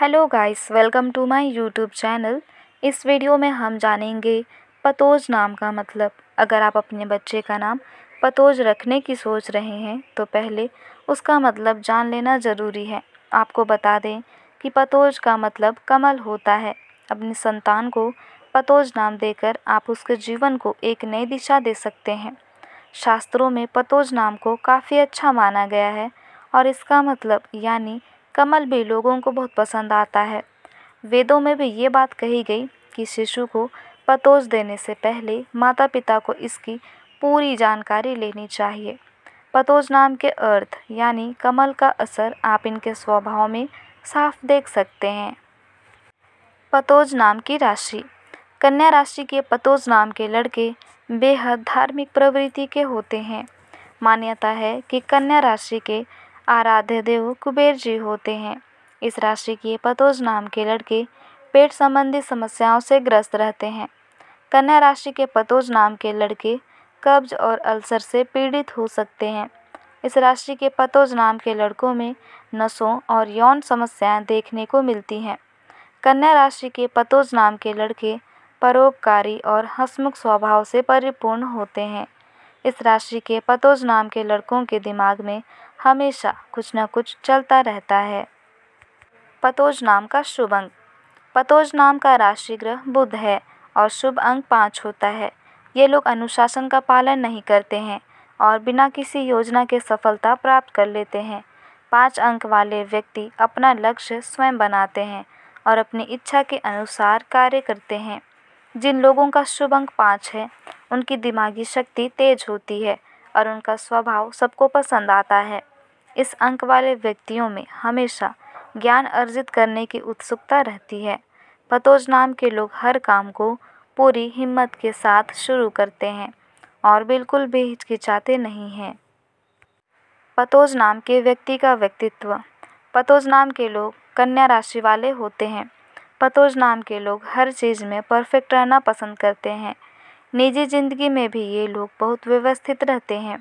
hello guys welcome to my YouTube channel इस video में हम जानेंगे पतोज नाम का मतलब अगर आप अपने बच्चे का नाम पतोज रखने की सोच रहे हैं तो पहले उसका मतलब जान लेना ज़रूरी है आपको बता दें कि पतोज का मतलब कमल होता है अपने संतान को पतोज नाम देकर आप उसके जीवन को एक नई दिशा दे सकते हैं शास्त्रों में पतोज नाम को काफ़ी अच्छा माना गया है और इसका मतलब यानी कमल भी लोगों को बहुत पसंद आता है वेदों में भी ये बात कही गई कि शिशु को पतोज देने से पहले माता पिता को इसकी पूरी जानकारी लेनी चाहिए पतोज नाम के अर्थ यानी कमल का असर आप इनके स्वभाव में साफ देख सकते हैं पतोज नाम की राशि कन्या राशि के पतोज नाम के लड़के बेहद धार्मिक प्रवृत्ति के होते हैं मान्यता है कि कन्या राशि के आराध्य देव कुबेर जी होते हैं इस राशि के पतोज नाम के लड़के पेट संबंधी समस्याओं से ग्रस्त रहते हैं कन्या राशि के पतोज नाम के लड़के कब्ज और अल्सर से पीड़ित हो सकते हैं इस राशि के पतोज नाम के लड़कों में नसों और यौन समस्याएं देखने को मिलती हैं कन्या राशि के पतोज नाम के लड़के परोपकारी और हसमुख स्वभाव से परिपूर्ण होते हैं इस राशि के पतोज नाम के लड़कों के दिमाग में हमेशा कुछ ना कुछ चलता रहता है पतोज नाम का शुभ अंक पतोज नाम का राशि ग्रह बुध है और शुभ अंक पाँच होता है ये लोग अनुशासन का पालन नहीं करते हैं और बिना किसी योजना के सफलता प्राप्त कर लेते हैं पाँच अंक वाले व्यक्ति अपना लक्ष्य स्वयं बनाते हैं और अपनी इच्छा के अनुसार कार्य करते हैं जिन लोगों का शुभ अंक पाँच है उनकी दिमागी शक्ति तेज होती है और उनका स्वभाव सबको पसंद आता है इस अंक वाले व्यक्तियों में हमेशा ज्ञान अर्जित करने की उत्सुकता रहती है पतोज नाम के लोग हर काम को पूरी हिम्मत के साथ शुरू करते हैं और बिल्कुल भी हिचकिचाते नहीं हैं पतोज नाम के व्यक्ति का व्यक्तित्व पतोज नाम के लोग कन्या राशि वाले होते हैं पतोज नाम के लोग हर चीज़ में परफेक्ट रहना पसंद करते हैं निजी ज़िंदगी में भी ये लोग बहुत व्यवस्थित रहते हैं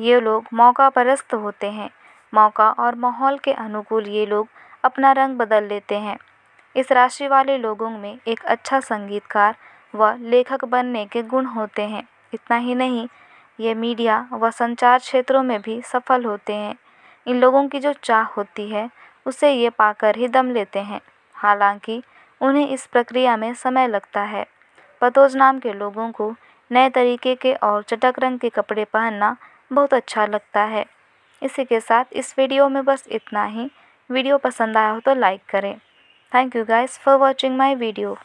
ये लोग मौका परस्त होते हैं मौका और माहौल के अनुकूल ये लोग अपना रंग बदल लेते हैं इस राशि वाले लोगों में एक अच्छा संगीतकार व लेखक बनने के गुण होते हैं इतना ही नहीं ये मीडिया व संचार क्षेत्रों में भी सफल होते हैं इन लोगों की जो चाह होती है उसे ये पाकर ही दम लेते हैं हालांकि उन्हें इस प्रक्रिया में समय लगता है पतोज़ नाम के लोगों को नए तरीके के और चटक रंग के कपड़े पहनना बहुत अच्छा लगता है इसी के साथ इस वीडियो में बस इतना ही वीडियो पसंद आया हो तो लाइक करें thank you guys for watching my video